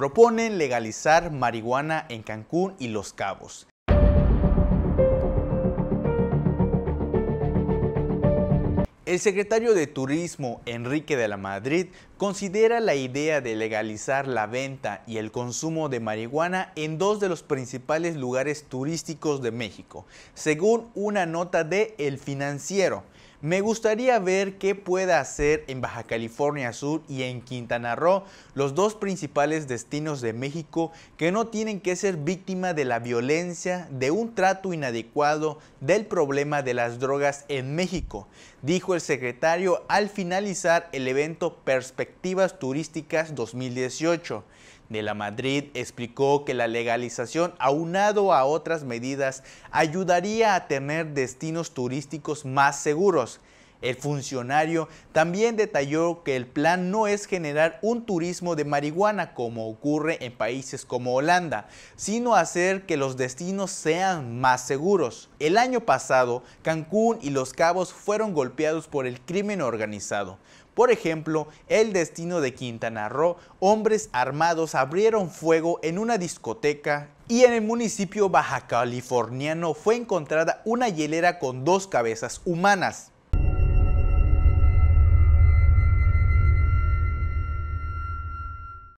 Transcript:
proponen legalizar marihuana en Cancún y Los Cabos. El secretario de Turismo, Enrique de la Madrid, considera la idea de legalizar la venta y el consumo de marihuana en dos de los principales lugares turísticos de México, según una nota de El Financiero. Me gustaría ver qué pueda hacer en Baja California Sur y en Quintana Roo, los dos principales destinos de México que no tienen que ser víctima de la violencia, de un trato inadecuado, del problema de las drogas en México, dijo el secretario al finalizar el evento Perspectivas Turísticas 2018 de la Madrid explicó que la legalización, aunado a otras medidas, ayudaría a tener destinos turísticos más seguros. El funcionario también detalló que el plan no es generar un turismo de marihuana como ocurre en países como Holanda, sino hacer que los destinos sean más seguros. El año pasado, Cancún y Los Cabos fueron golpeados por el crimen organizado. Por ejemplo, el destino de Quintana Roo, hombres armados abrieron fuego en una discoteca y en el municipio baja californiano fue encontrada una hielera con dos cabezas humanas.